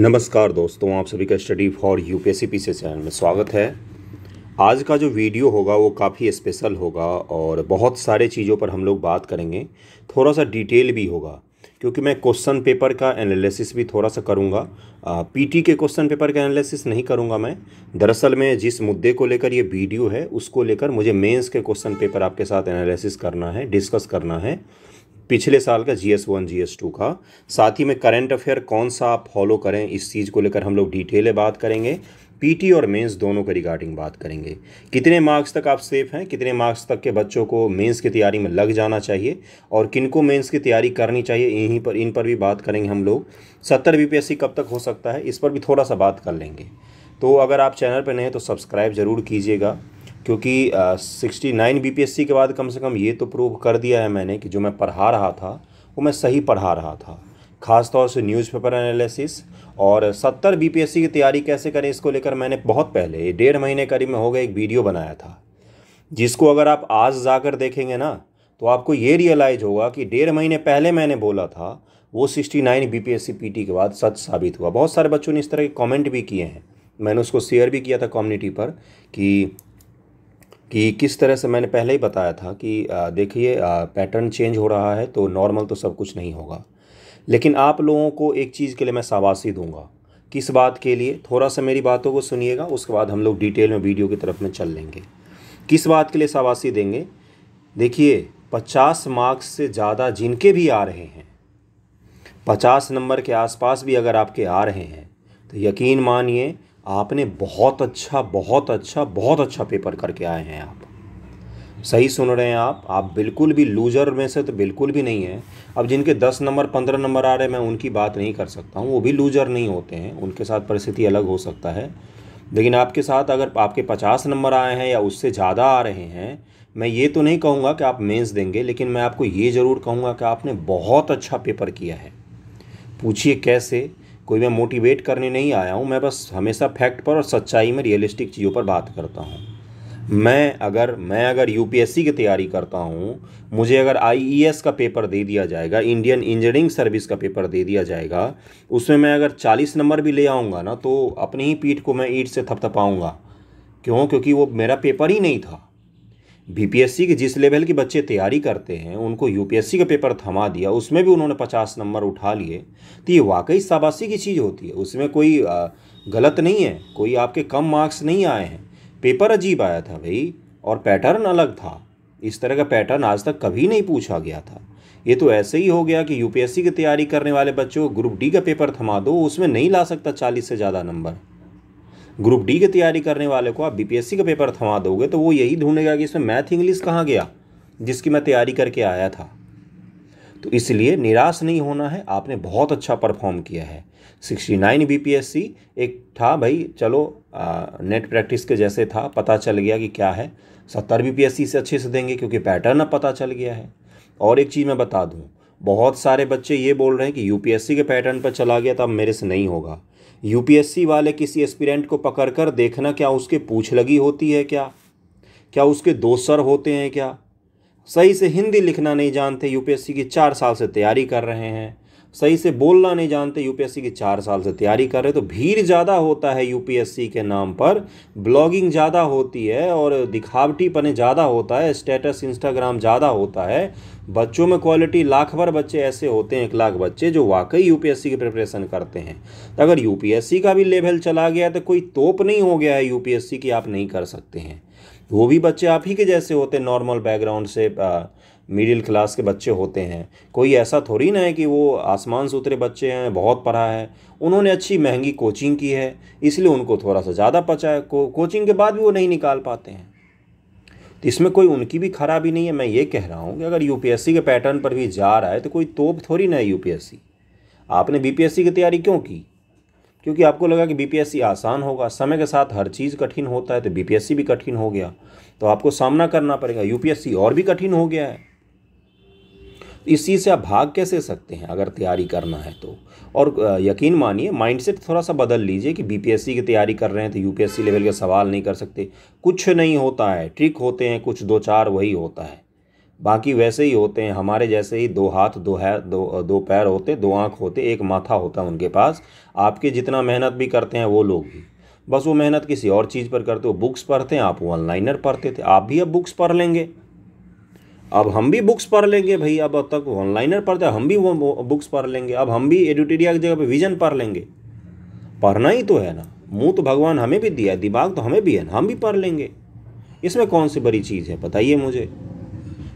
नमस्कार दोस्तों आप सभी का study for U P channel में स्वागत है आज का जो वीडियो होगा वो काफ़ी स्पेशल होगा और बहुत सारे चीज़ों पर हम लोग बात करेंगे थोड़ा सा डिटेल भी होगा क्योंकि मैं क्वेश्चन पेपर का एनालिसिस भी थोड़ा सा करूँगा पीटी के क्वेश्चन पेपर का एनालिसिस नहीं करूँगा मैं दरअसल मैं जिस मुद्दे को लेकर ये वीडियो है उसको लेकर मुझे मेंस के क्वेश्चन पेपर आपके साथ एनालिसिस करना है डिस्कस करना है पिछले साल का G S one G S two का साथ ही में करंट अफेयर कौन सा आप फॉलो करें इस चीज़ को लेकर हम लोग डिटेल में बात करेंगे पीटी और मेंस दोनों के रिगार्डिंग बात करेंगे कितने मार्क्स तक आप सेफ हैं कितने मार्क्स तक के बच्चों को मेंस की तैयारी में लग जाना चाहिए और किनको मेंस की तैयारी करनी चाहिए यहीं पर इन पर भी बात करेंगे हम लोग सत्तर बी कब तक हो सकता है इस पर भी थोड़ा सा बात कर लेंगे तो अगर आप चैनल पर नए हैं तो सब्सक्राइब ज़रूर कीजिएगा क्योंकि सिक्सटी नाइन बी के बाद कम से कम ये तो प्रूव कर दिया है मैंने कि जो मैं पढ़ा रहा था वो मैं सही पढ़ा रहा था ख़ासतौर से न्यूज़पेपर एनालिसिस और सत्तर बी की तैयारी कैसे करें इसको लेकर मैंने बहुत पहले डेढ़ महीने करीब में हो गए एक वीडियो बनाया था जिसको अगर आप आज जाकर देखेंगे ना तो आपको ये रियलाइज होगा कि डेढ़ महीने पहले मैंने बोला था वो सिक्सटी नाइन बी टी के बाद सच साबित हुआ बहुत सारे बच्चों ने इस तरह के कमेंट भी किए हैं मैंने उसको शेयर भी किया था कम्युनिटी पर कि कि किस तरह से मैंने पहले ही बताया था कि देखिए पैटर्न चेंज हो रहा है तो नॉर्मल तो सब कुछ नहीं होगा लेकिन आप लोगों को एक चीज़ के लिए मैं शाबाशी दूंगा किस बात के लिए थोड़ा सा मेरी बातों को सुनिएगा उसके बाद हम लोग डिटेल में वीडियो की तरफ में चल लेंगे किस बात के लिए शाबाशी देंगे देखिए पचास मार्क्स से ज़्यादा जिनके भी आ रहे हैं पचास नंबर के आसपास भी अगर आपके आ रहे हैं तो यकीन मानिए आपने बहुत अच्छा बहुत अच्छा बहुत अच्छा पेपर करके आए हैं आप सही सुन रहे हैं आप आप बिल्कुल भी लूजर में से तो बिल्कुल भी नहीं हैं अब जिनके दस नंबर पंद्रह नंबर आ रहे हैं मैं उनकी बात नहीं कर सकता हूँ वो भी लूजर नहीं होते हैं उनके साथ परिस्थिति अलग हो सकता है लेकिन आपके साथ अगर आपके पचास नंबर आए हैं या उससे ज़्यादा आ रहे हैं मैं ये तो नहीं कहूँगा कि आप मेंस देंगे लेकिन मैं आपको ये ज़रूर कहूँगा कि आपने बहुत अच्छा पेपर किया है पूछिए कैसे कोई मैं मोटिवेट करने नहीं आया हूँ मैं बस हमेशा फैक्ट पर और सच्चाई में रियलिस्टिक चीज़ों पर बात करता हूँ मैं अगर मैं अगर यूपीएससी की तैयारी करता हूँ मुझे अगर आईईएस e का पेपर दे दिया जाएगा इंडियन इंजीनियरिंग सर्विस का पेपर दे दिया जाएगा उसमें मैं अगर चालीस नंबर भी ले आऊँगा ना तो अपनी ही पीठ को मैं ईट से थपथपाऊँगा क्यों क्योंकि वो मेरा पेपर ही नहीं था बीपीएससी के जिस लेवल के बच्चे तैयारी करते हैं उनको यूपीएससी का पेपर थमा दिया उसमें भी उन्होंने पचास नंबर उठा लिए तो ये वाकई शाबाशी की चीज़ होती है उसमें कोई गलत नहीं है कोई आपके कम मार्क्स नहीं आए हैं पेपर अजीब आया था भाई और पैटर्न अलग था इस तरह का पैटर्न आज तक कभी नहीं पूछा गया था ये तो ऐसे ही हो गया कि यूपीएससी की तैयारी करने वाले बच्चों को ग्रुप डी का पेपर थमा दो उसमें नहीं ला सकता चालीस से ज़्यादा नंबर ग्रुप डी की तैयारी करने वाले को आप बीपीएससी का पेपर थमा दोगे तो वो यही ढूंढेगा कि इसमें मैथ इंग्लिश कहाँ गया जिसकी मैं तैयारी करके आया था तो इसलिए निराश नहीं होना है आपने बहुत अच्छा परफॉर्म किया है 69 बीपीएससी एक था भाई चलो आ, नेट प्रैक्टिस के जैसे था पता चल गया कि क्या है 70 बीपीएससी से अच्छे से देंगे क्योंकि पैटर्न अब पता चल गया है और एक चीज़ मैं बता दूँ बहुत सारे बच्चे ये बोल रहे हैं कि यूपीएससी के पैटर्न पर चला गया तो अब मेरे से नहीं होगा यूपीएससी वाले किसी एस्पिरेंट को पकड़ कर देखना क्या उसके पूछ लगी होती है क्या क्या उसके दो सर होते हैं क्या सही से हिंदी लिखना नहीं जानते यूपीएससी की चार साल से तैयारी कर रहे हैं सही से बोलना नहीं जानते यूपीएससी की चार साल से तैयारी कर रहे तो भीड़ ज़्यादा होता है यूपीएससी के नाम पर ब्लॉगिंग ज़्यादा होती है और दिखावटी पने ज़्यादा होता है स्टेटस इंस्टाग्राम ज़्यादा होता है बच्चों में क्वालिटी लाख भर बच्चे ऐसे होते हैं एक लाख बच्चे जो वाकई यूपीएससी की प्रिपरेशन करते हैं तो अगर यूपीएससी का भी लेवल चला गया तो कोई तोप नहीं हो गया है यूपीएससी की आप नहीं कर सकते हैं वो भी बच्चे आप ही के जैसे होते नॉर्मल बैकग्राउंड से आ, मिडिल क्लास के बच्चे होते हैं कोई ऐसा थोड़ी ना है कि वो आसमान से उतरे बच्चे हैं बहुत पढ़ा है उन्होंने अच्छी महंगी कोचिंग की है इसलिए उनको थोड़ा सा ज़्यादा पचा है को, कोचिंग के बाद भी वो नहीं निकाल पाते हैं तो इसमें कोई उनकी भी खराबी नहीं है मैं ये कह रहा हूँ कि अगर यू के पैटर्न पर भी जा रहा है तो कोई तोप थोड़ी ना है यू आपने बी की तैयारी क्यों की क्योंकि आपको लगा कि बी आसान होगा समय के साथ हर चीज़ कठिन होता है तो बी भी कठिन हो गया तो आपको सामना करना पड़ेगा यूपीएससी और भी कठिन हो गया है इसी से आप भाग कैसे सकते हैं अगर तैयारी करना है तो और यकीन मानिए माइंडसेट थोड़ा सा बदल लीजिए कि बीपीएससी की तैयारी कर रहे हैं तो यूपीएससी लेवल के सवाल नहीं कर सकते कुछ नहीं होता है ट्रिक होते हैं कुछ दो चार वही होता है बाकी वैसे ही होते हैं हमारे जैसे ही दो हाथ दो है दो दो पैर होते दो आँख होते एक माथा होता है उनके पास आपके जितना मेहनत भी करते हैं वो लोग भी बस वो मेहनत किसी और चीज़ पर करते हो बुक्स पढ़ते हैं आप ऑनलाइनर पढ़ते थे आप भी अब बुक्स पढ़ लेंगे अब हम भी बुक्स पढ़ लेंगे भाई अब तक ऑनलाइनर पढ़ते हम भी वो बुक्स पढ़ लेंगे अब हम भी एडिटेरिया की जगह पे विजन पढ़ लेंगे पढ़ना ही तो है ना मुंह तो भगवान हमें भी दिया दिमाग तो हमें भी है ना हम भी पढ़ लेंगे इसमें कौन सी बड़ी चीज़ है बताइए मुझे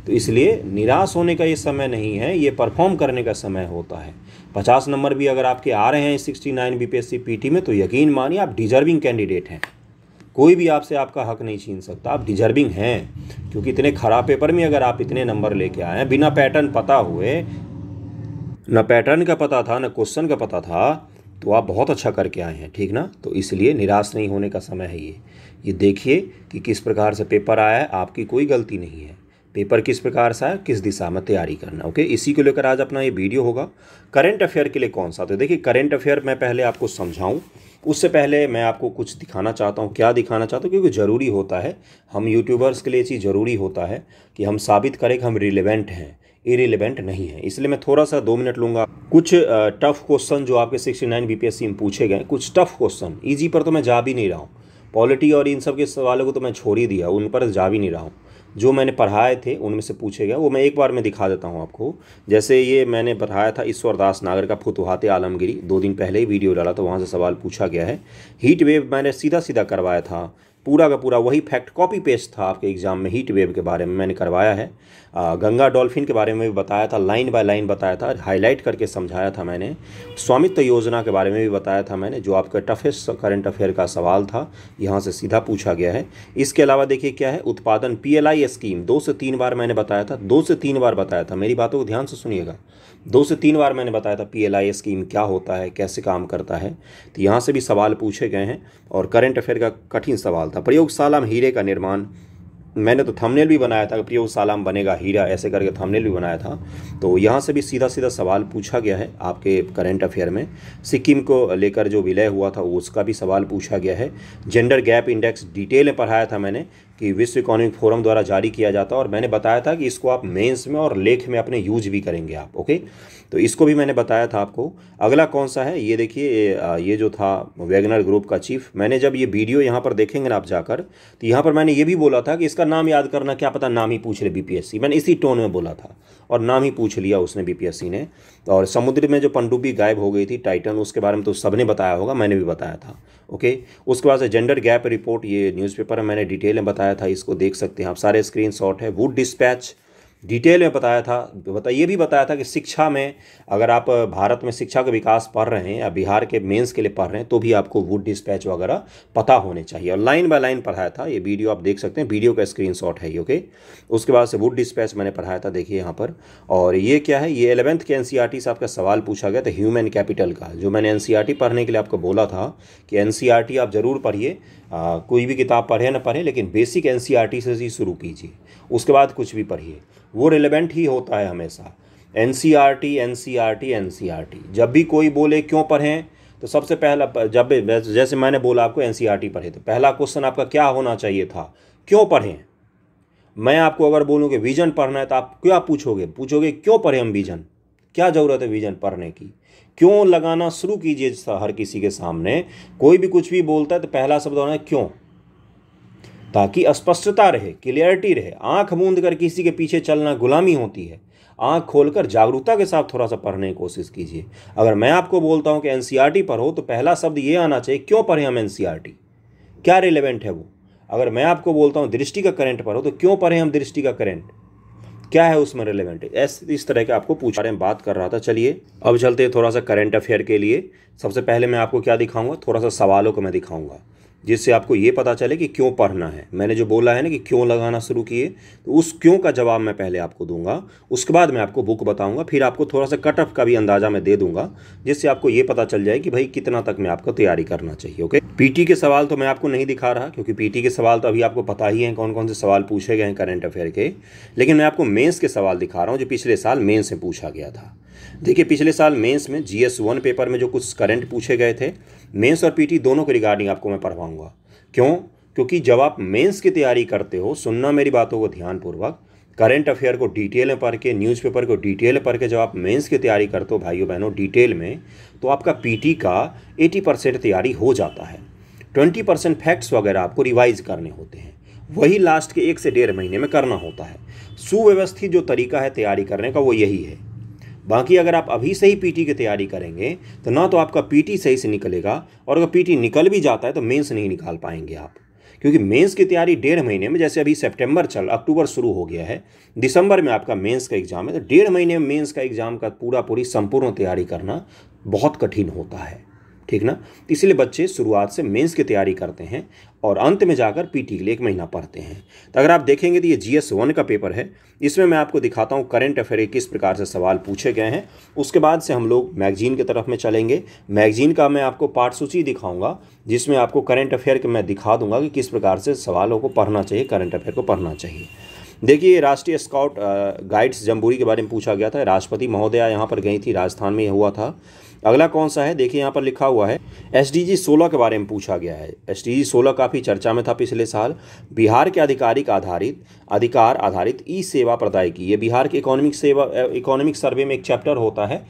तो इसलिए निराश होने का ये समय नहीं है ये परफॉर्म करने का समय होता है पचास नंबर भी अगर आपके आ रहे हैं सिक्सटी नाइन बी पी में तो यकीन मानिए आप डिजर्विंग कैंडिडेट हैं कोई भी आपसे आपका हक नहीं छीन सकता आप डिजर्विंग हैं क्योंकि इतने ख़राब पेपर में अगर आप इतने नंबर लेके आए हैं बिना पैटर्न पता हुए न पैटर्न का पता था न क्वेश्चन का पता था तो आप बहुत अच्छा करके आए हैं ठीक ना तो इसलिए निराश नहीं होने का समय है ये ये देखिए कि किस प्रकार से पेपर आया है आपकी कोई गलती नहीं है पेपर किस प्रकार से आया किस दिशा में तैयारी करना ओके इसी को लेकर आज अपना ये वीडियो होगा करंट अफेयर के लिए कौन सा तो देखिए करंट अफेयर मैं पहले आपको समझाऊँ उससे पहले मैं आपको कुछ दिखाना चाहता हूँ क्या दिखाना चाहता हूँ क्योंकि ज़रूरी होता है हम यूट्यूबर्स के लिए चीज़ ज़रूरी होता है कि हम साबित करें कि हम रिलेवेंट हैं इरिलेवेंट नहीं है इसलिए मैं थोड़ा सा दो मिनट लूँगा कुछ टफ़ क्वेश्चन जो आपके 69 नाइन बी में पूछे गए कुछ टफ़ क्वेश्चन ईजी पर तो मैं जा भी नहीं रहा हूँ पॉलिटी और इन सब के सवालों को तो मैं छोड़ ही दिया उन पर जा भी नहीं रहा हूँ जो मैंने पढ़ाए थे उनमें से पूछे गए वो मैं एक बार में दिखा देता हूँ आपको जैसे ये मैंने पढ़ाया था ईश्वरदास नागर का फुतवाते आलमगिरी दो दिन पहले ही वीडियो डाला था वहाँ से सवाल पूछा गया है हीट वेव मैंने सीधा सीधा करवाया था पूरा का पूरा वही फैक्ट कॉपी पेस्ट था आपके एग्ज़ाम में हीट वेव के बारे में मैंने करवाया है गंगा डॉल्फिन के बारे में भी बताया था लाइन बाय लाइन बताया था हाईलाइट करके समझाया था मैंने स्वामित्व योजना के बारे में भी बताया था मैंने जो आपका टफेस्ट करंट अफेयर का सवाल था यहाँ से सीधा पूछा गया है इसके अलावा देखिए क्या है उत्पादन पी स्कीम दो से तीन बार मैंने बताया था दो से तीन बार बताया था मेरी बातों को ध्यान से सुनिएगा दो से तीन बार मैंने बताया था पी स्कीम क्या होता है कैसे काम करता है तो यहाँ से भी सवाल पूछे गए हैं और करंट अफेयर का कठिन सवाल था प्रयोगशाला में हीरे का निर्माण मैंने तो थंबनेल भी बनाया था प्रियो सालाम बनेगा हीरा ऐसे करके थंबनेल भी बनाया था तो यहाँ से भी सीधा सीधा सवाल पूछा गया है आपके करंट अफेयर में सिक्किम को लेकर जो विलय हुआ था उसका भी सवाल पूछा गया है जेंडर गैप इंडेक्स डिटेल में पढ़ाया था मैंने कि विश्व इकोनॉमिक फोरम द्वारा जारी किया जाता और मैंने बताया था कि इसको आप मेंस में और लेख में अपने यूज भी करेंगे आप ओके तो इसको भी मैंने बताया था आपको अगला कौन सा है ये देखिए ये जो था वैगनर ग्रुप का चीफ मैंने जब ये वीडियो यहाँ पर देखेंगे ना आप जाकर तो यहाँ पर मैंने ये भी बोला था कि इसका नाम याद करना क्या पता नाम ही पूछ रहे बी मैंने इसी टोन में बोला था और नाम ही पूछ लिया उसने बीपीएससी ने और समुद्र में जो पनडुब्बी गायब हो गई थी टाइटन उसके बारे में तो सबने बताया होगा मैंने भी बताया था ओके उसके बाद से जेंडर गैप रिपोर्ट ये न्यूज़पेपर है मैंने डिटेल में बताया था इसको देख सकते हैं आप सारे स्क्रीन है वुड डिस्पैच डिटेल में बताया था बता ये भी बताया था कि शिक्षा में अगर आप भारत में शिक्षा का विकास पढ़ रहे हैं या बिहार के मेंस के लिए पढ़ रहे हैं तो भी आपको वुड डिस्पैच वगैरह पता होने चाहिए और लाइन बाय लाइन पढ़ाया था ये वीडियो आप देख सकते हैं वीडियो का स्क्रीनशॉट है ये ओके उसके बाद से वुड डिस्पैच मैंने पढ़ाया था देखिए यहाँ पर और ये क्या है ये एलेवंथ के एन से आपका सवाल पूछा गया था ह्यूमन कैपिटल का जो मैंने एन पढ़ने के लिए आपको बोला था कि एन आप ज़रूर पढ़िए आ, कोई भी किताब पढ़े ना पढ़े लेकिन बेसिक एन e से ही शुरू कीजिए उसके बाद कुछ भी पढ़िए वो रिलेवेंट ही होता है हमेशा N C R T N C R T N C R T जब भी कोई बोले क्यों पढ़ें तो सबसे पहला जब जैसे मैंने बोला आपको एन सी आर टी पढ़े तो पहला क्वेश्चन आपका क्या होना चाहिए था क्यों पढ़ें मैं आपको अगर बोलूँ कि विजन पढ़ना है तो आप क्या पूछोगे पूछोगे क्यों पढ़ें हम विजन क्या ज़रूरत है विज़न पढ़ने की क्यों लगाना शुरू कीजिए हर किसी के सामने कोई भी कुछ भी बोलता है तो पहला शब्द होना है क्यों ताकि स्पष्टता रहे क्लियरिटी रहे आंख मूंद कर किसी के पीछे चलना गुलामी होती है आंख खोलकर जागरूकता के साथ थोड़ा सा पढ़ने की कोशिश कीजिए अगर मैं आपको बोलता हूं कि एनसीईआरटी पढ़ो तो पहला शब्द ये आना चाहिए क्यों पढ़ें हम एनसीईआरटी क्या रिलेवेंट है वो अगर मैं आपको बोलता हूँ दृष्टि का करंट पढ़ो तो क्यों पढ़ें हम दृष्टि का करंट क्या है उसमें रिलेवेंट ऐसे इस तरह के आपको पूछ रहे हैं बात कर रहा था चलिए अब चलते हैं थोड़ा सा करंट अफेयर के लिए सबसे पहले मैं आपको क्या दिखाऊंगा थोड़ा सा सवालों को मैं दिखाऊंगा जिससे आपको ये पता चले कि क्यों पढ़ना है मैंने जो बोला है ना कि क्यों लगाना शुरू किए तो उस क्यों का जवाब मैं पहले आपको दूंगा उसके बाद मैं आपको बुक बताऊंगा फिर आपको थोड़ा सा कट ऑफ का भी अंदाज़ा मैं दे दूंगा जिससे आपको ये पता चल जाए कि भाई कितना तक मैं आपको तैयारी करना चाहिए ओके पीटी के सवाल तो मैं आपको नहीं दिखा रहा क्योंकि पीटी के सवाल तो अभी आपको पता ही है कौन कौन से सवाल पूछे गए हैं करेंट अफेयर के लेकिन मैं आपको मेन्स के सवाल दिखा रहा हूँ जो पिछले साल मेन्स में पूछा गया था देखिए पिछले साल मेंस में जीएस वन पेपर में जो कुछ करंट पूछे गए थे मेंस और पीटी दोनों के रिगार्डिंग आपको मैं पढ़वाऊंगा क्यों क्योंकि जब आप मेंस की तैयारी करते हो सुनना मेरी बातों को ध्यानपूर्वक करंट अफेयर को डिटेल में पढ़ के न्यूज़पेपर को डिटेल में पढ़ के जब आप मेंस की तैयारी करते हो भाइयों बहनों डिटेल में तो आपका पीटी का 80 परसेंट तैयारी हो जाता है 20 परसेंट फैक्ट्स वगैरह आपको रिवाइज करने होते हैं वही लास्ट के एक से डेढ़ महीने में करना होता है सुव्यवस्थित जो तरीका है तैयारी करने का वो यही है बाकी अगर आप अभी से ही पीटी की तैयारी करेंगे तो ना तो आपका पीटी सही से निकलेगा और अगर पीटी निकल भी जाता है तो मेंस नहीं निकाल पाएंगे आप क्योंकि मेंस की तैयारी डेढ़ महीने में जैसे अभी सितंबर चल अक्टूबर शुरू हो गया है दिसंबर में आपका मेंस का एग्ज़ाम है तो डेढ़ महीने में मेंस का एग्ज़ाम का पूरा पूरी संपूर्ण तैयारी करना बहुत कठिन होता है ठीक ना इसलिए बच्चे शुरुआत से मेंस की तैयारी करते हैं और अंत में जाकर पीटी के लिए एक महीना पढ़ते हैं तो अगर आप देखेंगे तो ये जी एस वन का पेपर है इसमें मैं आपको दिखाता हूँ करंट अफेयर के किस प्रकार से सवाल पूछे गए हैं उसके बाद से हम लोग मैगजीन की तरफ में चलेंगे मैगजीन का मैं आपको पाठ सूची दिखाऊंगा जिसमें आपको करंट अफेयर के मैं दिखा दूंगा कि किस प्रकार से सवालों को पढ़ना चाहिए करंट अफेयर को पढ़ना चाहिए देखिए राष्ट्रीय स्काउट गाइड्स जम्बूरी के बारे में पूछा गया था राष्ट्रपति महोदया यहाँ पर गई थी राजस्थान में हुआ था अगला कौन सा है देखिए यहाँ पर लिखा हुआ है एस डी के बारे में पूछा गया है एस डी काफ़ी चर्चा में था पिछले साल बिहार के आधिकारिक आधारित अधिकार आधारित ई सेवा प्रदाय की ये बिहार के इकोनॉमिक सेवा इकोनॉमिक सर्वे में एक चैप्टर होता है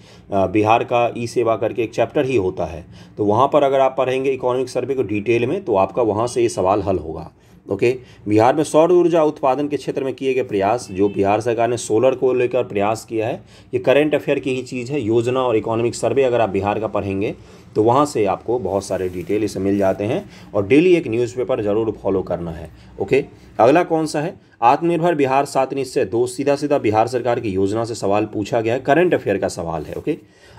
बिहार का ई सेवा करके एक चैप्टर ही होता है तो वहाँ पर अगर आप पढ़ेंगे इकोनॉमिक सर्वे को डिटेल में तो आपका वहाँ से ये सवाल हल होगा ओके बिहार में सौर ऊर्जा उत्पादन के क्षेत्र में किए गए प्रयास जो बिहार सरकार ने सोलर को लेकर प्रयास किया है ये करेंट अफेयर की ही चीज़ है योजना और इकोनॉमिक सर्वे अगर आप बिहार का पढ़ेंगे तो वहाँ से आपको बहुत सारे डिटेल इसे मिल जाते हैं और डेली एक न्यूज़पेपर ज़रूर फॉलो करना है ओके अगला कौन सा है आत्मनिर्भर बिहार सात निश्चय दो सीधा सीधा बिहार सरकार की योजना से सवाल पूछा गया है करंट अफेयर का सवाल है ओके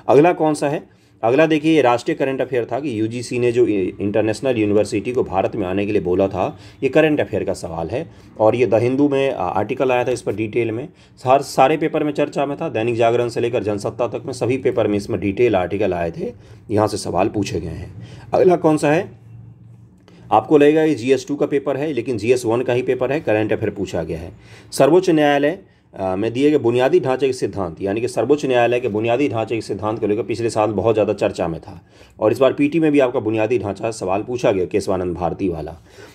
अगला कौन सा है अगला देखिए ये राष्ट्रीय करंट अफेयर था कि यूजीसी ने जो इंटरनेशनल यूनिवर्सिटी को भारत में आने के लिए बोला था ये करंट अफेयर का सवाल है और ये द हिंदू में आर्टिकल आया था इस पर डिटेल में हर सारे पेपर में चर्चा में था दैनिक जागरण से लेकर जनसत्ता तक में सभी पेपर में इसमें डिटेल आर्टिकल आए थे यहाँ से सवाल पूछे गए हैं अगला कौन सा है आपको लगेगा ये जी टू का पेपर है लेकिन जी वन का ही पेपर है करंट अफेयर पूछा गया है सर्वोच्च न्यायालय में दिए गए बुनियादी ढांचे के सिद्धांत यानी कि सर्वोच्च न्यायालय के बुनियादी ढांचे के सिद्धांत को लेकर पिछले साल बहुत ज़्यादा चर्चा में था और इस बार पीटी में भी आपका बुनियादी ढांचा सवाल पूछा गया केशवानंद भारती वाला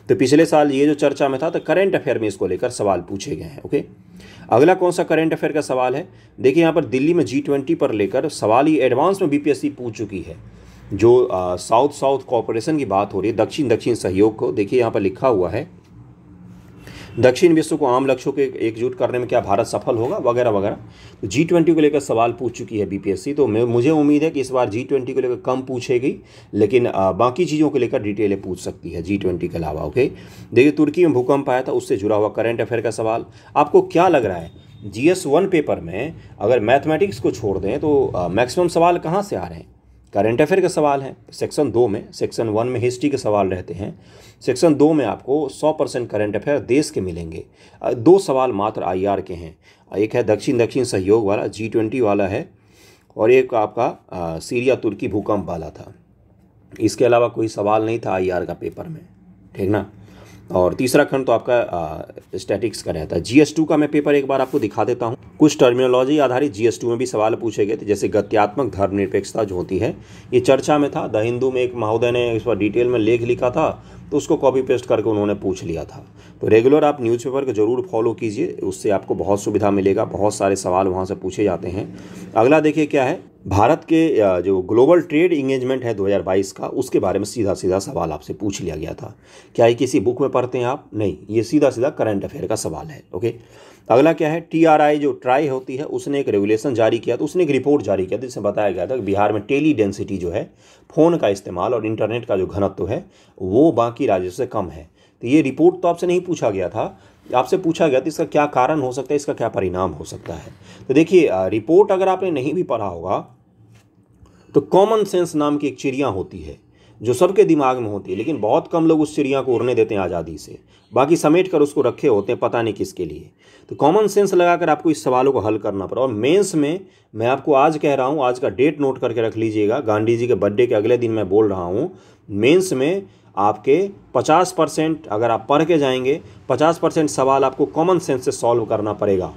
तो पिछले साल ये जो चर्चा में था तो करेंट अफेयर में इसको लेकर सवाल पूछे गए हैं ओके अगला कौन सा करेंट अफेयर का सवाल है देखिए यहाँ पर दिल्ली में जी ट्वेंटी पर लेकर सवाल ये एडवांस में बी पूछ चुकी है जो साउथ साउथ कॉपरेशन की बात हो रही है दक्षिण दक्षिण सहयोग को देखिए यहाँ पर लिखा हुआ है दक्षिण विश्व को आम लक्ष्यों के एकजुट करने में क्या भारत सफल होगा वगैरह वगैरह तो जी ट्वेंटी को लेकर सवाल पूछ चुकी है बीपीएससी तो मुझे उम्मीद है कि इस बार जी ट्वेंटी को लेकर कम पूछेगी लेकिन बाकी चीज़ों को लेकर डिटेलें पूछ सकती है जी ट्वेंटी के अलावा ओके देखिए तुर्की में भूकंप आया था उससे जुड़ा हुआ करंट अफेयर का सवाल आपको क्या लग रहा है जी एस वन पेपर में अगर मैथमेटिक्स को छोड़ दें तो मैक्सिमम सवाल कहाँ से आ रहे हैं करंट अफेयर के सवाल हैं सेक्शन दो में सेक्शन वन में हिस्ट्री के सवाल रहते हैं सेक्शन दो में आपको सौ परसेंट करंट अफेयर देश के मिलेंगे दो सवाल मात्र आईआर के हैं एक है दक्षिण दक्षिण सहयोग वाला जी ट्वेंटी वाला है और एक आपका आ, सीरिया तुर्की भूकंप वाला था इसके अलावा कोई सवाल नहीं था आई का पेपर में ठीक ना और तीसरा खंड तो आपका स्टैटिक्स का रहता है जीएस टू का मैं पेपर एक बार आपको दिखा देता हूँ कुछ टर्मिनोलॉजी आधारित जीएस टू में भी सवाल पूछे गए थे जैसे गत्यात्मक धर्मनिरपेक्षता जो होती है ये चर्चा में था द हिंदू में एक महोदय ने इस पर डिटेल में लेख लिखा था तो उसको कॉपी पेस्ट करके उन्होंने पूछ लिया था तो रेगुलर आप न्यूज़पेपर को ज़रूर फॉलो कीजिए उससे आपको बहुत सुविधा मिलेगा बहुत सारे सवाल वहाँ से पूछे जाते हैं अगला देखिए क्या है भारत के जो ग्लोबल ट्रेड इंगेजमेंट है 2022 का उसके बारे में सीधा सीधा सवाल आपसे पूछ लिया गया था क्या ये किसी बुक में पढ़ते हैं आप नहीं ये सीधा सीधा करंट अफेयर का सवाल है ओके अगला क्या है टीआरआई जो ट्राई होती है उसने एक रेगुलेशन जारी किया तो उसने एक रिपोर्ट जारी किया जिसमें बताया गया था कि बिहार में टेली डेंसिटी जो है फ़ोन का इस्तेमाल और इंटरनेट का जो घनत्व है वो बाकी राज्यों से कम है तो ये रिपोर्ट तो आपसे नहीं पूछा गया था आपसे पूछा गया तो इसका क्या कारण हो सकता है इसका क्या परिणाम हो सकता है तो देखिए रिपोर्ट अगर आपने नहीं भी पढ़ा होगा तो कॉमन सेंस नाम की एक चिड़िया होती है जो सबके दिमाग में होती है लेकिन बहुत कम लोग उस चिड़िया को उड़ने देते हैं आज़ादी से बाकी समेट कर उसको रखे होते हैं पता नहीं किसके लिए तो कॉमन सेंस लगाकर आपको इस सवालों को हल करना पड़ा और मेंस में मैं आपको आज कह रहा हूँ आज का डेट नोट करके रख लीजिएगा गांधी जी के बर्थडे के अगले दिन मैं बोल रहा हूँ मेंस में आपके 50 परसेंट अगर आप पढ़ के जाएंगे 50 परसेंट सवाल आपको कॉमन सेंस से सॉल्व करना पड़ेगा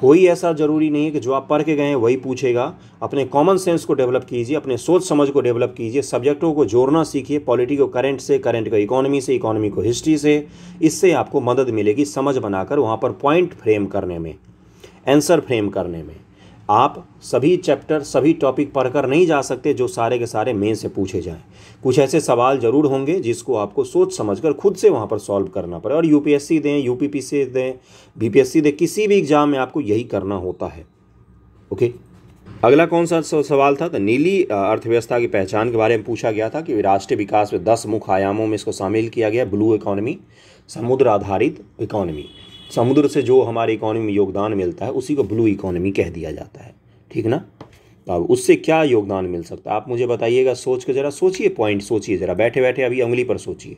कोई ऐसा ज़रूरी नहीं है कि जो आप पढ़ के गए हैं वही पूछेगा अपने कॉमन सेंस को डेवलप कीजिए अपने सोच समझ को डेवलप कीजिए सब्जेक्टों को जोड़ना सीखिए पॉलिटी को करेंट से करेंट को इकोनॉमी से इकोनॉमी को हिस्ट्री से इससे आपको मदद मिलेगी समझ बनाकर वहाँ पर पॉइंट फ्रेम करने में आंसर फ्रेम करने में आप सभी चैप्टर सभी टॉपिक पढ़कर नहीं जा सकते जो सारे के सारे मेन से पूछे जाएँ कुछ ऐसे सवाल ज़रूर होंगे जिसको आपको सोच समझ कर खुद से वहाँ पर सॉल्व करना पड़े और यूपीएससी दें यूपीपीसी दें बीपीएससी दें किसी भी एग्ज़ाम में आपको यही करना होता है ओके अगला कौन सा सवाल था तो नीली अर्थव्यवस्था की पहचान के बारे में पूछा गया था कि राष्ट्रीय विकास में दस मुख्य आयामों में इसको शामिल किया गया ब्लू इकोनॉमी समुद्र आधारित इकोनॉमी समुद्र से जो हमारी इकोनॉमी में योगदान मिलता है उसी को ब्लू इकोनॉमी कह दिया जाता है ठीक ना अब उससे क्या योगदान मिल सकता है आप मुझे बताइएगा सोच के ज़रा सोचिए पॉइंट सोचिए ज़रा बैठे बैठे अभी उंगली पर सोचिए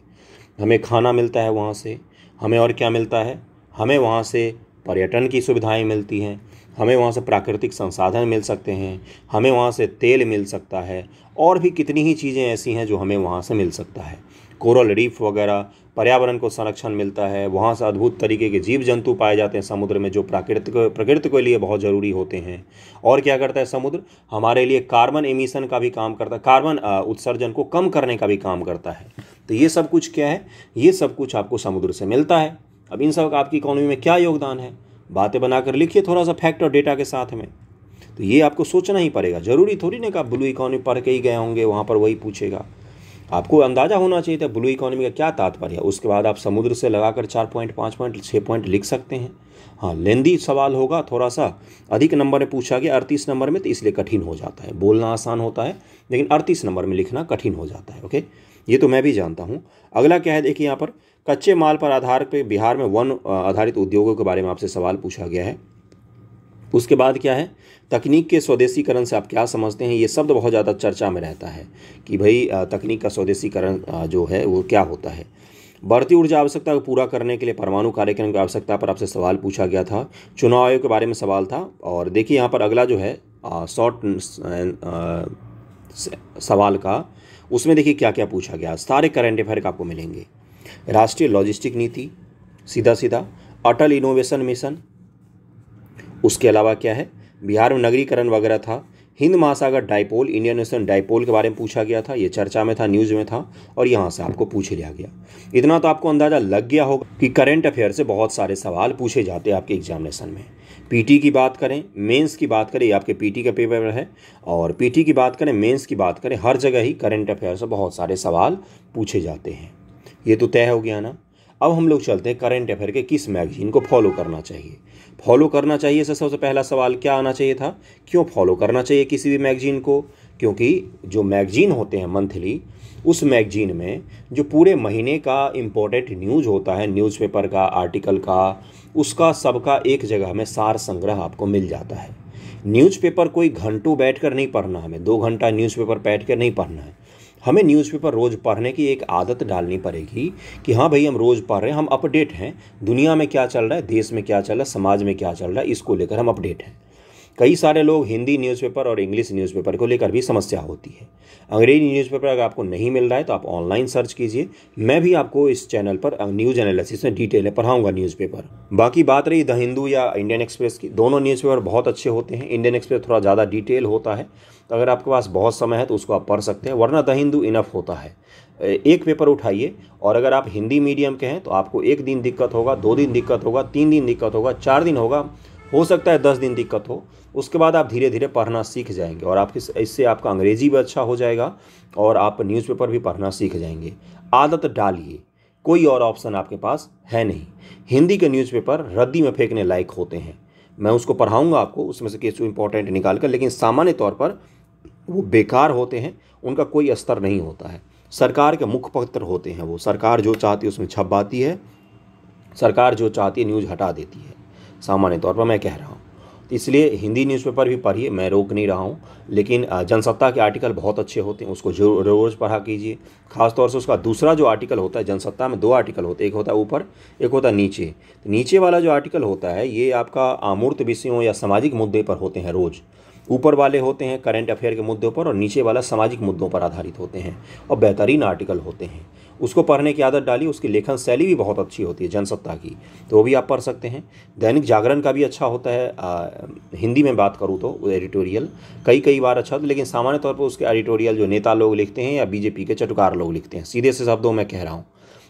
हमें खाना मिलता है वहाँ से हमें और क्या मिलता है हमें वहाँ से पर्यटन की सुविधाएं मिलती हैं हमें वहाँ से प्राकृतिक संसाधन मिल सकते हैं हमें वहाँ से तेल मिल सकता है और भी कितनी ही चीज़ें ऐसी हैं जो हमें वहाँ से मिल सकता है कोरल रीफ वगैरह पर्यावरण को संरक्षण मिलता है वहाँ से अद्भुत तरीके के जीव जंतु पाए जाते हैं समुद्र में जो प्राकृतिक प्रकृति के लिए बहुत ज़रूरी होते हैं और क्या करता है समुद्र हमारे लिए कार्बन एमिशन का भी काम करता है कार्बन उत्सर्जन को कम करने का भी काम करता है तो ये सब कुछ क्या है ये सब कुछ आपको समुद्र से मिलता है अब इन सब आपकी इकोनॉमी में क्या योगदान है बातें बनाकर लिखिए थोड़ा सा फैक्ट और डेटा के साथ में तो ये आपको सोचना ही पड़ेगा जरूरी थोड़ी ना कि आप ब्लू इकोनॉमी पढ़ के ही गए होंगे वहाँ पर वही पूछेगा आपको अंदाज़ा होना चाहिए था ब्लू इकोनॉमी का क्या तात्पर्य है उसके बाद आप समुद्र से लगाकर चार पॉइंट पाँच पॉइंट छः पॉइंट लिख सकते हैं हाँ लेंदी सवाल होगा थोड़ा सा अधिक नंबर में पूछा गया अड़तीस नंबर में तो इसलिए कठिन हो जाता है बोलना आसान होता है लेकिन अड़तीस नंबर में लिखना कठिन हो जाता है ओके ये तो मैं भी जानता हूँ अगला क्या है देखिए यहाँ पर कच्चे माल पर आधार पर बिहार में वन आधारित उद्योगों के बारे में आपसे सवाल पूछा गया है उसके बाद क्या है तकनीक के स्वदेशीकरण से आप क्या समझते हैं ये शब्द बहुत ज़्यादा चर्चा में रहता है कि भाई तकनीक का स्वदेशीकरण जो है वो क्या होता है बढ़ती ऊर्जा आवश्यकता को पूरा करने के लिए परमाणु कार्यक्रम की आवश्यकता पर आपसे सवाल पूछा गया था चुनाव आयोग के बारे में सवाल था और देखिए यहाँ पर अगला जो है शॉर्ट सवाल का उसमें देखिए क्या क्या पूछा गया सारे करंट अफेयर आपको मिलेंगे राष्ट्रीय लॉजिस्टिक नीति सीधा सीधा अटल इनोवेशन मिशन उसके अलावा क्या है बिहार में नगरीकरण वगैरह था हिंद महासागर डाइपोल इंडियन नेशनल डाइपोल के बारे में पूछा गया था ये चर्चा में था न्यूज़ में था और यहाँ से आपको पूछ लिया गया इतना तो आपको अंदाज़ा लग गया होगा कि करंट अफेयर से बहुत सारे सवाल पूछे जाते हैं आपके एग्जामिनेशन में पीटी की बात करें मेंस की बात करें ये आपके पीटी का पेपर है और पीटी की बात करें मेंस की बात करें हर जगह ही करंट अफेयर से बहुत सारे सवाल पूछे जाते हैं ये तो तय हो गया ना अब हम लोग चलते हैं करंट अफेयर के किस मैगजीन को फॉलो करना चाहिए फॉलो करना चाहिए सर सबसे पहला सवाल क्या आना चाहिए था क्यों फॉलो करना चाहिए किसी भी मैगजीन को क्योंकि जो मैगजीन होते हैं मंथली उस मैगजीन में जो पूरे महीने का इम्पोर्टेंट न्यूज होता है न्यूज़पेपर का आर्टिकल का उसका सबका एक जगह में सार संग्रह आपको मिल जाता है न्यूज़पेपर कोई घंटों बैठकर नहीं पढ़ना हमें दो घंटा न्यूज़पेपर बैठ कर नहीं पढ़ना है हमें न्यूज़पेपर रोज़ पढ़ने की एक आदत डालनी पड़ेगी कि हाँ भाई हम रोज़ पढ़ रहे हैं हम अपडेट हैं दुनिया में क्या चल रहा है देश में क्या चल रहा है समाज में क्या चल रहा है इसको लेकर हम अपडेट हैं कई सारे लोग हिंदी न्यूज़पेपर और इंग्लिश न्यूज़पेपर को लेकर भी समस्या होती है अंग्रेजी न्यूज़पेपर अगर आपको नहीं मिल रहा है तो आप ऑनलाइन सर्च कीजिए मैं भी आपको इस चैनल पर न्यूज़ एनालिसिस में डिटेल में पढ़ाऊंगा न्यूज़पेपर बाकी बात रही द हिंदू या इंडियन एक्सप्रेस की दोनों न्यूज़पेपर बहुत अच्छे होते हैं इंडियन एक्सप्रेस थोड़ा ज़्यादा डिटेल होता है तो अगर आपके पास बहुत समय है तो उसको आप पढ़ सकते हैं वरना द हिंदू इनफ होता है एक पेपर उठाइए और अगर आप हिंदी मीडियम के हैं तो आपको एक दिन दिक्कत होगा दो दिन दिक्कत होगा तीन दिन दिक्कत होगा चार दिन होगा हो सकता है दस दिन दिक्कत हो उसके बाद आप धीरे धीरे पढ़ना सीख जाएंगे और आपके इससे आपका अंग्रेजी भी अच्छा हो जाएगा और आप न्यूज़पेपर भी पढ़ना सीख जाएंगे आदत डालिए कोई और ऑप्शन आपके पास है नहीं हिंदी के न्यूज़पेपर रद्दी में फेंकने लायक होते हैं मैं उसको पढ़ाऊँगा आपको उसमें से केस इंपॉर्टेंट निकाल कर लेकिन सामान्य तौर पर वो बेकार होते हैं उनका कोई स्तर नहीं होता है सरकार के मुखपत्र होते हैं वो सरकार जो चाहती है उसमें छपवाती है सरकार जो चाहती है न्यूज़ हटा देती है सामान्य तौर पर मैं कह रहा हूँ तो इसलिए हिंदी न्यूज़पेपर भी पढ़िए मैं रोक नहीं रहा हूँ लेकिन जनसत्ता के आर्टिकल बहुत अच्छे होते हैं उसको जरूर रोज़ पढ़ा कीजिए खासतौर से उसका दूसरा जो आर्टिकल होता है जनसत्ता में दो आर्टिकल होते हैं एक होता है ऊपर एक होता है नीचे तो नीचे वाला जो आर्टिकल होता है ये आपका अमूर्त विषयों या सामाजिक मुद्दे पर होते हैं रोज़ ऊपर वाले होते हैं करेंट अफेयर के मुद्दों पर और नीचे वाला सामाजिक मुद्दों पर आधारित होते हैं और बेहतरीन आर्टिकल होते हैं उसको पढ़ने की आदत डाली उसकी लेखन शैली भी बहुत अच्छी होती है जनसत्ता की तो वो भी आप पढ़ सकते हैं दैनिक जागरण का भी अच्छा होता है आ, हिंदी में बात करूँ तो एडिटोरियल कई कई बार अच्छा लेकिन सामान्य तौर पर उसके एडिटोरियल जो नेता लोग लिखते हैं या बीजेपी के चटकार लोग लिखते हैं सीधे से शब्दों में कह रहा हूँ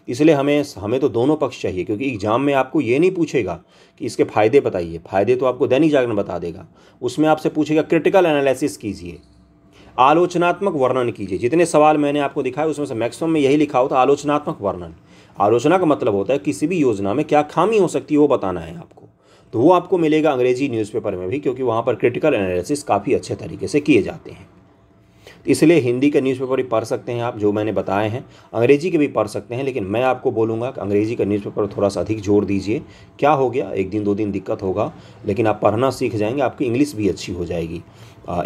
इसलिए हमें हमें तो दोनों पक्ष चाहिए क्योंकि एग्जाम में आपको ये नहीं पूछेगा कि इसके फायदे बताइए फायदे तो आपको दैनिक जागरण बता देगा उसमें आपसे पूछेगा क्रिटिकल एनालिसिस कीजिए आलोचनात्मक वर्णन कीजिए जितने सवाल मैंने आपको दिखाए उसमें से मैक्सिमम में यही लिखा होता है आलोचनात्मक वर्णन आलोचना का मतलब होता है किसी भी योजना में क्या खामी हो सकती है वो बताना है आपको तो वो आपको मिलेगा अंग्रेजी न्यूज़पेपर में भी क्योंकि वहाँ पर क्रिटिकल एनालिसिस काफ़ी अच्छे तरीके से किए जाते हैं इसलिए हिंदी का न्यूज़पेपर भी पढ़ सकते हैं आप जो मैंने बताए हैं अंग्रेजी के भी पढ़ सकते हैं लेकिन मैं आपको बोलूँगा कि अंग्रेजी का न्यूज़पेपर थोड़ा सा अधिक जोड़ दीजिए क्या हो गया एक दिन दो दिन दिक्कत होगा लेकिन आप पढ़ना सीख जाएंगे आपकी इंग्लिश भी अच्छी हो जाएगी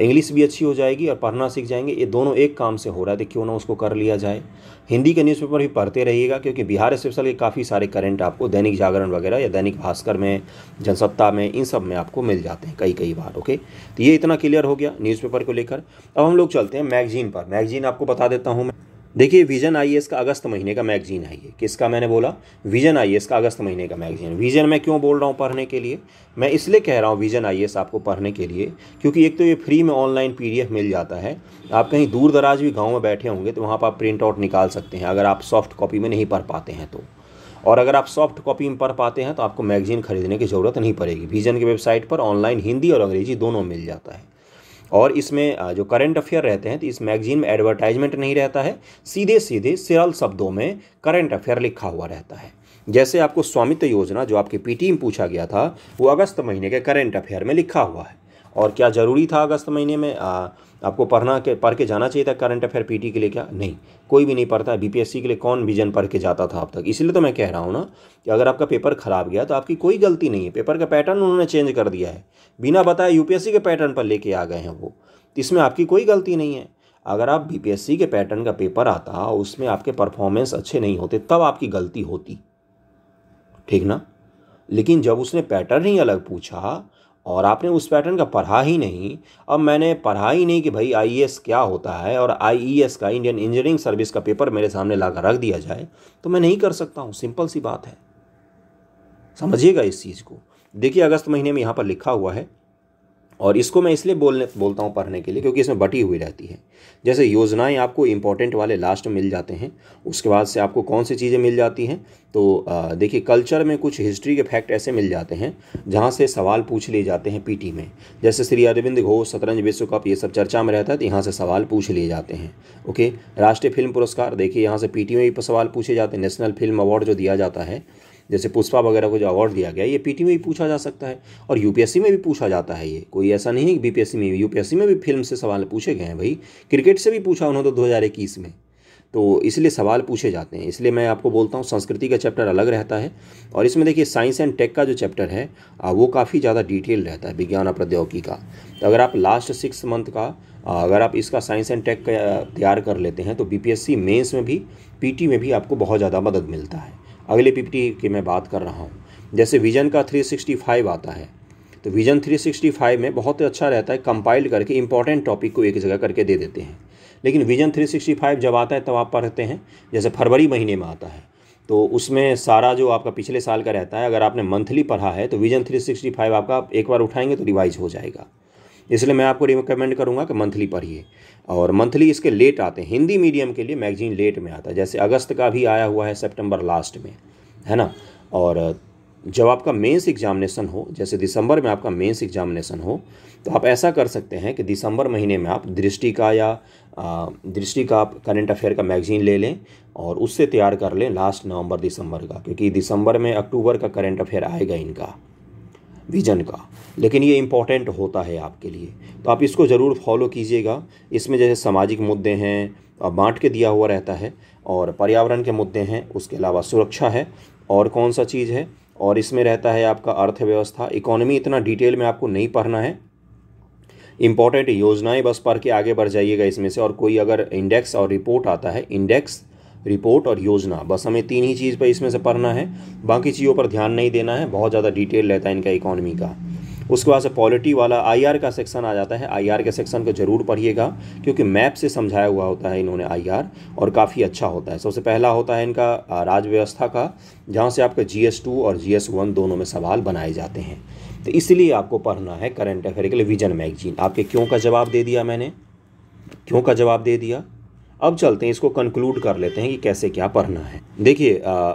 इंग्लिश भी अच्छी हो जाएगी और पढ़ना सीख जाएंगे ये दोनों एक काम से हो रहा है तो क्यों ना उसको कर लिया जाए हिंदी के न्यूज़पेपर भी पढ़ते रहिएगा क्योंकि बिहार स्पेशल के काफ़ी सारे करेंट आपको दैनिक जागरण वगैरह या दैनिक भास्कर में जनसत्ता में इन सब में आपको मिल जाते हैं कई कई बार ओके तो ये इतना क्लियर हो गया न्यूज़पेपर को लेकर अब हम लोग चलते हैं मैगजीन पर मैगजीन आपको बता देता हूँ मैं देखिए विजन आई का अगस्त महीने का मैगजीन है ये किसका मैंने बोला विजन आई का अगस्त महीने का मैगजीन विजन मैं क्यों बोल रहा हूँ पढ़ने के लिए मैं इसलिए कह रहा हूँ विजन आई आपको पढ़ने के लिए क्योंकि एक तो ये फ्री में ऑनलाइन पी मिल जाता है आप कहीं दूर दराज भी गाँव में बैठे होंगे तो वहाँ पर आप प्रिंट आउट निकाल सकते हैं अगर आप सॉफ्ट कॉपी में नहीं पढ़ पाते हैं तो और अगर आप सॉफ्ट कॉपी में पढ़ पाते हैं तो आपको मैगजीन खरीदने की ज़रूरत नहीं पड़ेगी विजन की वेबसाइट पर ऑनलाइन हिंदी और अंग्रेजी दोनों मिल जाता है और इसमें जो करंट अफेयर रहते हैं तो इस मैगजीन में एडवर्टाइजमेंट नहीं रहता है सीधे सीधे सरल शब्दों में करंट अफेयर लिखा हुआ रहता है जैसे आपको स्वामित्व योजना जो आपके पीटी में पूछा गया था वो अगस्त महीने के करंट अफेयर में लिखा हुआ है और क्या ज़रूरी था अगस्त महीने में आ, आपको पढ़ना के पढ़ के जाना चाहिए था करंट अफेयर पी के लिए क्या नहीं कोई भी नहीं पढ़ता बीपीएससी के लिए कौन विजन पढ़ के जाता था अब तक इसलिए तो मैं कह रहा हूँ ना कि अगर आपका पेपर खराब गया तो आपकी कोई गलती नहीं है पेपर का पैटर्न उन्होंने चेंज कर दिया है बिना बताए यूपीएससी के पैटर्न पर लेके आ गए हैं वो तो इसमें आपकी कोई गलती नहीं है अगर आप बीपीएससी के पैटर्न का पेपर आता उसमें आपके परफॉर्मेंस अच्छे नहीं होते तब आपकी गलती होती ठीक ना लेकिन जब उसने पैटर्न ही अलग पूछा और आपने उस पैटर्न का पढ़ा ही नहीं अब मैंने पढ़ा ही नहीं कि भाई आई e क्या होता है और आई e का इंडियन इंजीनियरिंग सर्विस का पेपर मेरे सामने ला रख दिया जाए तो मैं नहीं कर सकता हूँ सिंपल सी बात है समझिएगा इस चीज़ को देखिए अगस्त महीने में यहाँ पर लिखा हुआ है और इसको मैं इसलिए बोलने बोलता हूँ पढ़ने के लिए क्योंकि इसमें बटी हुई रहती है जैसे योजनाएं आपको इम्पोर्टेंट वाले लास्ट में मिल जाते हैं उसके बाद से आपको कौन सी चीज़ें मिल जाती हैं तो देखिए कल्चर में कुछ हिस्ट्री के फैक्ट ऐसे मिल जाते हैं जहाँ से सवाल पूछ लिए जाते हैं पी में जैसे श्री अरविंद घोष शतरंज विश्व कप ये सब चर्चा में रहता है तो यहाँ से सवाल पूछ लिए जाते हैं ओके राष्ट्रीय फिल्म पुरस्कार देखिए यहाँ से पी में भी सवाल पूछे जाते हैं नेशनल फिल्म अवार्ड जो दिया जाता है जैसे पुष्पा वगैरह को जो अवार्ड दिया गया ये पीटी में भी पूछा जा सकता है और यूपीएससी में भी पूछा जाता है ये कोई ऐसा नहीं है कि बीपीएससी में यूपीएससी में भी फिल्म से सवाल पूछे गए हैं भाई क्रिकेट से भी पूछा उन्होंने तो दो हज़ार इक्कीस में तो इसलिए सवाल पूछे जाते हैं इसलिए मैं आपको बोलता हूँ संस्कृति का चैप्टर अलग रहता है और इसमें देखिए साइंस एंड टेक का जो चैप्टर है वो काफ़ी ज़्यादा डिटेल रहता है विज्ञान और प्रौद्योगिकी का तो अगर आप लास्ट सिक्स मंथ का अगर आप इसका साइंस एंड टेक तैयार कर लेते हैं तो बीपीएससी मेंस में भी पीटी में भी आपको बहुत ज़्यादा मदद मिलता है अगले पीपीटी की मैं बात कर रहा हूँ जैसे विजन का 365 आता है तो विजन 365 में बहुत अच्छा रहता है कंपाइल्ड करके इंपॉर्टेंट टॉपिक को एक जगह करके दे देते हैं लेकिन विजन 365 जब आता है तब तो आप पढ़ते हैं जैसे फरवरी महीने में आता है तो उसमें सारा जो आपका पिछले साल का रहता है अगर आपने मंथली पढ़ा है तो विजन 365 आपका एक बार उठाएंगे तो रिवाइज हो जाएगा इसलिए मैं आपको रिकमेंड करूँगा कि मंथली पढ़िए और मंथली इसके लेट आते हैं हिंदी मीडियम के लिए मैगजीन लेट में आता है जैसे अगस्त का भी आया हुआ है सेप्टेम्बर लास्ट में है ना और जब आपका मेंस एग्जामिनेशन हो जैसे दिसंबर में आपका मेंस एग्जामिनेशन हो तो आप ऐसा कर सकते हैं कि दिसंबर महीने में आप दृष्टि का या दृष्टि का आप करेंट अफेयर का मैगजीन ले लें और उससे तैयार कर लें लास्ट नवंबर दिसंबर का क्योंकि दिसंबर में अक्टूबर का करेंट अफेयर आएगा इनका विजन का लेकिन ये इम्पॉर्टेंट होता है आपके लिए तो आप इसको ज़रूर फॉलो कीजिएगा इसमें जैसे सामाजिक मुद्दे हैं बांट के दिया हुआ रहता है और पर्यावरण के मुद्दे हैं उसके अलावा सुरक्षा है और कौन सा चीज़ है और इसमें रहता है आपका अर्थव्यवस्था इकोनॉमी इतना डिटेल में आपको नहीं पढ़ना है इम्पॉर्टेंट योजनाएं बस पढ़ के आगे बढ़ जाइएगा इसमें से और कोई अगर इंडेक्स और रिपोर्ट आता है इंडेक्स रिपोर्ट और योजना बस हमें तीन ही चीज़ पर इसमें से पढ़ना है बाकी चीज़ों पर ध्यान नहीं देना है बहुत ज़्यादा डिटेल रहता है इनका इकोनॉमी का उसके बाद से पॉलिटी वाला आईआर का सेक्शन आ जाता है आईआर के सेक्शन को जरूर पढ़िएगा क्योंकि मैप से समझाया हुआ होता है इन्होंने आईआर और काफ़ी अच्छा होता है सबसे पहला होता है इनका राज व्यवस्था का जहाँ से आपका जी टू और जी वन दोनों में सवाल बनाए जाते हैं तो इसलिए आपको पढ़ना है करंट अफेयर के लिए विजन मैगजीन आपके क्यों का जवाब दे दिया मैंने क्यों का जवाब दे दिया अब चलते हैं इसको कंक्लूड कर लेते हैं कि कैसे क्या पढ़ना है देखिए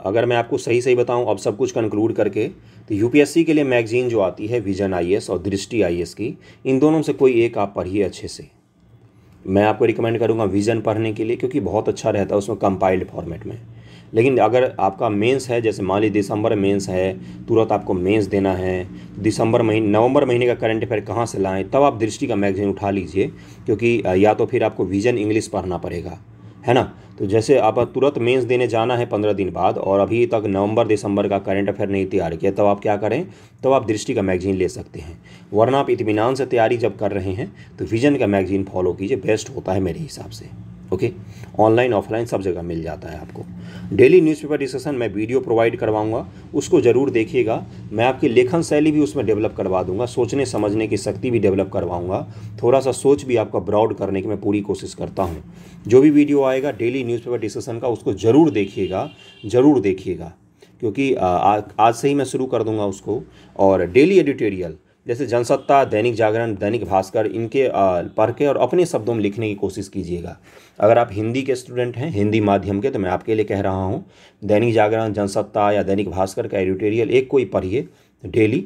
अगर मैं आपको सही सही बताऊं अब सब कुछ कंक्लूड करके तो यूपीएससी के लिए मैगजीन जो आती है विजन आईएएस और दृष्टि आईएएस की इन दोनों से कोई एक आप पढ़िए अच्छे से मैं आपको रिकमेंड करूँगा विजन पढ़ने के लिए क्योंकि बहुत अच्छा रहता है उसमें कंपाइल्ड फॉर्मेट में लेकिन अगर आपका मेंस है जैसे मान लीजिए दिसंबर मेंस है तुरंत आपको मेंस देना है दिसंबर महीने नवंबर महीने का करंट अफेयर कहाँ से लाएँ तब आप दृष्टि का मैगजीन उठा लीजिए क्योंकि या तो फिर आपको विजन इंग्लिश पढ़ना पड़ेगा है ना तो जैसे आप तुरंत मेंस देने जाना है पंद्रह दिन बाद और अभी तक नवंबर दिसंबर का करंट अफेयर नहीं तैयार किया तब तो आप क्या करें तब तो आप दृष्टि का मैगजीन ले सकते हैं वरना आप इतमान से तैयारी जब कर रहे हैं तो विजन का मैगजीन फॉलो कीजिए बेस्ट होता है मेरे हिसाब से ओके ऑनलाइन ऑफलाइन सब जगह मिल जाता है आपको डेली न्यूज़पेपर डिस्कशन मैं वीडियो प्रोवाइड करवाऊंगा उसको ज़रूर देखिएगा मैं आपकी लेखन शैली भी उसमें डेवलप करवा दूंगा सोचने समझने की शक्ति भी डेवलप करवाऊंगा थोड़ा सा सोच भी आपका ब्रॉड करने की मैं पूरी कोशिश करता हूँ जो भी वीडियो आएगा डेली न्यूज़पेपर डिस्कशन का उसको ज़रूर देखिएगा ज़रूर देखिएगा क्योंकि आ, आ, आज से ही मैं शुरू कर दूंगा उसको और डेली एडिटोरियल जैसे जनसत्ता दैनिक जागरण दैनिक भास्कर इनके पढ़ के और अपने शब्दों में लिखने की कोशिश कीजिएगा अगर आप हिंदी के स्टूडेंट हैं हिंदी माध्यम के तो मैं आपके लिए कह रहा हूँ दैनिक जागरण जनसत्ता या दैनिक भास्कर का एडिटोरियल एक कोई पढ़िए डेली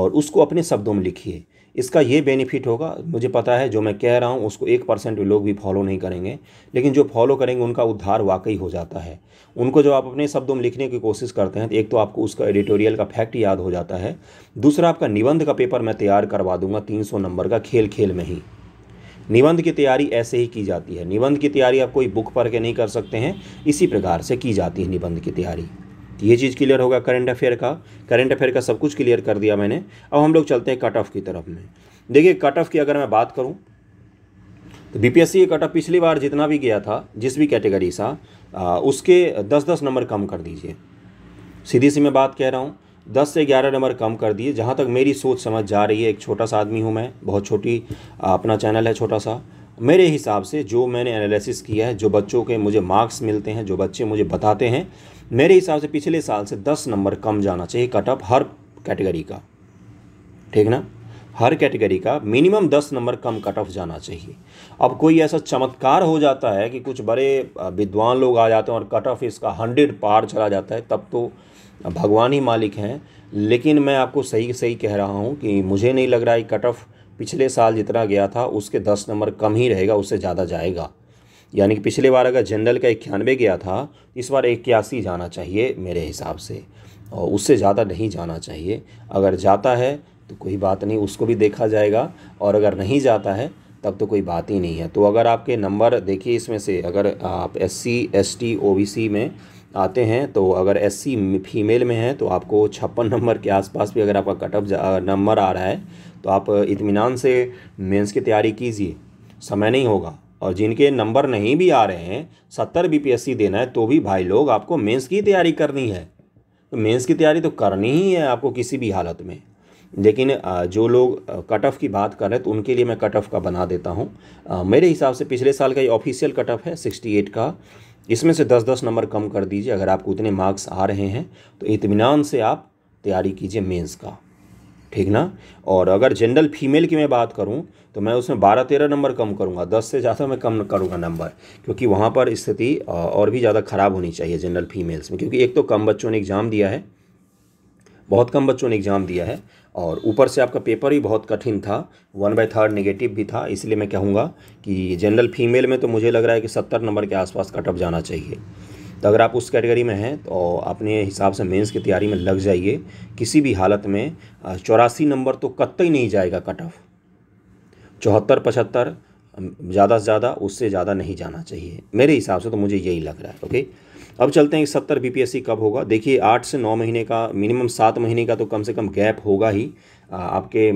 और उसको अपने शब्दों में लिखिए इसका ये बेनिफिट होगा मुझे पता है जो मैं कह रहा हूँ उसको एक परसेंट लोग भी फॉलो नहीं करेंगे लेकिन जो फॉलो करेंगे उनका उद्धार वाकई हो जाता है उनको जब आप अपने शब्दों में लिखने की कोशिश करते हैं तो एक तो आपको उसका एडिटोरियल का फैक्ट याद हो जाता है दूसरा आपका निबंध का पेपर मैं तैयार करवा दूंगा तीन नंबर का खेल खेल में ही निबंध की तैयारी ऐसे ही की जाती है निबंध की तैयारी आप कोई बुक पढ़ के नहीं कर सकते हैं इसी प्रकार से की जाती है निबंध की तैयारी तो ये चीज़ क्लियर होगा करंट अफेयर का करंट अफेयर का सब कुछ क्लियर कर दिया मैंने अब हम लोग चलते हैं कट ऑफ की तरफ में देखिए कट ऑफ की अगर मैं बात करूँ तो बी पी कट ऑफ पिछली बार जितना भी गया था जिस भी कैटेगरी सा उसके दस दस नंबर कम कर दीजिए सीधी सी मैं बात कह रहा हूँ दस से ग्यारह नंबर कम कर दिए जहाँ तक मेरी सोच समझ जा रही है एक छोटा सा आदमी हूँ मैं बहुत छोटी अपना चैनल है छोटा सा मेरे हिसाब से जो मैंने एनालिसिस किया है जो बच्चों के मुझे मार्क्स मिलते हैं जो बच्चे मुझे बताते हैं मेरे हिसाब से पिछले साल से दस नंबर कम जाना चाहिए कट ऑफ हर कैटेगरी का ठीक ना हर कैटेगरी का मिनिमम दस नंबर कम कट ऑफ जाना चाहिए अब कोई ऐसा चमत्कार हो जाता है कि कुछ बड़े विद्वान लोग आ जाते हैं और कट ऑफ इसका हंड्रेड पार चला जाता है तब तो भगवान ही मालिक हैं लेकिन मैं आपको सही सही कह रहा हूँ कि मुझे नहीं लग रहा है कट ऑफ पिछले साल जितना गया था उसके दस नंबर कम ही रहेगा उससे ज़्यादा जाएगा यानी कि पिछले बार अगर जनरल का इक्यानवे गया था इस बार इक्यासी जाना चाहिए मेरे हिसाब से और उससे ज़्यादा नहीं जाना चाहिए अगर जाता है तो कोई बात नहीं उसको भी देखा जाएगा और अगर नहीं जाता है तब तो कोई बात ही नहीं है तो अगर आपके नंबर देखिए इसमें से अगर आप S C S T O B C में आते हैं तो अगर एस फीमेल में है तो आपको छप्पन नंबर के आसपास भी अगर आपका कटअप नंबर आ रहा है तो आप इतमान से मेंस की तैयारी कीजिए समय नहीं होगा और जिनके नंबर नहीं भी आ रहे हैं सत्तर बीपीएससी देना है तो भी भाई लोग आपको मेंस की तैयारी करनी है तो मेंस की तैयारी तो करनी ही है आपको किसी भी हालत में लेकिन जो लोग कट ऑफ की बात कर रहे हैं तो उनके लिए मैं कट ऑफ का बना देता हूँ मेरे हिसाब से पिछले साल का ये ऑफिशियल कट ऑफ है सिक्सटी एट का इसमें से दस दस नंबर कम कर दीजिए अगर आपको उतने मार्क्स आ रहे हैं तो इतमान से आप तैयारी कीजिए मेंस का ठीक ना और अगर जनरल फीमेल की मैं बात करूं तो मैं उसमें बारह तेरह नंबर कम करूंगा दस से ज़्यादा मैं कम करूंगा नंबर क्योंकि वहां पर स्थिति और भी ज़्यादा ख़राब होनी चाहिए जनरल फीमेल्स में क्योंकि एक तो कम बच्चों ने एग्ज़ाम दिया है बहुत कम बच्चों ने एग्ज़ाम दिया है और ऊपर से आपका पेपर ही बहुत कठिन था वन बाई थर्ड निगेटिव भी था इसलिए मैं कहूँगा कि जनरल फीमेल में तो मुझे लग रहा है कि सत्तर नंबर के आसपास कट ऑफ जाना चाहिए तो अगर आप उस कैटेगरी में हैं तो अपने हिसाब से मेंस की तैयारी में लग जाइए किसी भी हालत में चौरासी नंबर तो कत्त ही नहीं जाएगा कट ऑफ चौहत्तर पचहत्तर ज़्यादा से ज़्यादा उससे ज़्यादा नहीं जाना चाहिए मेरे हिसाब से तो मुझे यही लग रहा है ओके अब चलते हैं सत्तर बीपीएससी कब होगा देखिए आठ से नौ महीने का मिनिमम सात महीने का तो कम से कम गैप होगा ही आपके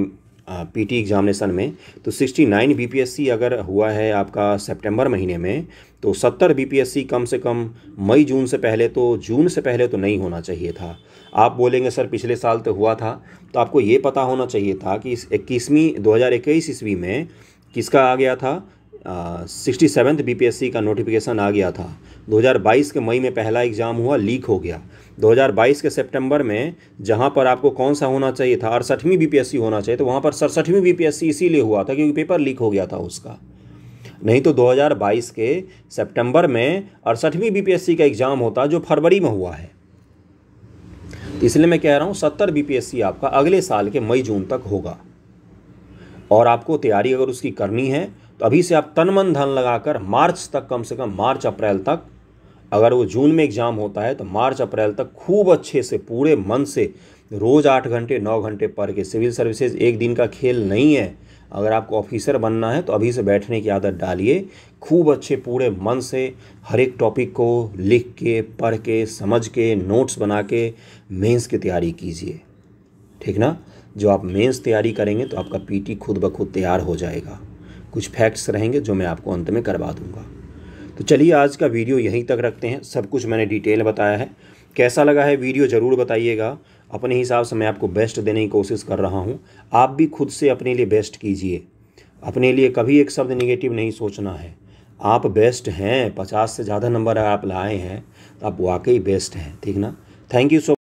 पीटी एग्जामिनेशन में तो 69 बीपीएससी अगर हुआ है आपका सितंबर महीने में तो 70 बीपीएससी कम से कम मई जून से पहले तो जून से पहले तो नहीं होना चाहिए था आप बोलेंगे सर पिछले साल तो हुआ था तो आपको ये पता होना चाहिए था कि इक्कीसवीं दो हज़ार ईस्वी में किसका आ गया था सिक्सटी सेवन्थ बी का नोटिफिकेशन आ गया था 2022 के मई में पहला एग्ज़ाम हुआ लीक हो गया 2022 के सितंबर में जहाँ पर आपको कौन सा होना चाहिए था अड़सठवीं बी होना चाहिए तो वहाँ पर सड़सठवीं बी इसीलिए हुआ था क्योंकि पेपर लीक हो गया था उसका नहीं तो 2022 के सितंबर में अड़सठवीं बी का एग्ज़ाम होता जो फरवरी में हुआ है इसलिए मैं कह रहा हूँ सत्तर बी आपका अगले साल के मई जून तक होगा और आपको तैयारी अगर उसकी करनी है तो अभी से आप तन मन धन लगाकर मार्च तक कम से कम मार्च अप्रैल तक अगर वो जून में एग्ज़ाम होता है तो मार्च अप्रैल तक खूब अच्छे से पूरे मन से रोज़ आठ घंटे नौ घंटे पढ़ के सिविल सर्विसेज एक दिन का खेल नहीं है अगर आपको ऑफिसर बनना है तो अभी से बैठने की आदत डालिए खूब अच्छे पूरे मन से हर एक टॉपिक को लिख के पढ़ के समझ के नोट्स बना के मेंस की तैयारी कीजिए ठीक ना जो आप मेंस तैयारी करेंगे तो आपका पीटी खुद ब खुद तैयार हो जाएगा कुछ फैक्ट्स रहेंगे जो मैं आपको अंत में करवा दूंगा तो चलिए आज का वीडियो यहीं तक रखते हैं सब कुछ मैंने डिटेल बताया है कैसा लगा है वीडियो ज़रूर बताइएगा अपने हिसाब से मैं आपको बेस्ट देने की कोशिश कर रहा हूँ आप भी खुद से अपने लिए बेस्ट कीजिए अपने लिए कभी एक शब्द निगेटिव नहीं सोचना है आप बेस्ट हैं पचास से ज़्यादा नंबर आप लाए हैं तो आप वाकई बेस्ट हैं ठीक ना थैंक यू सो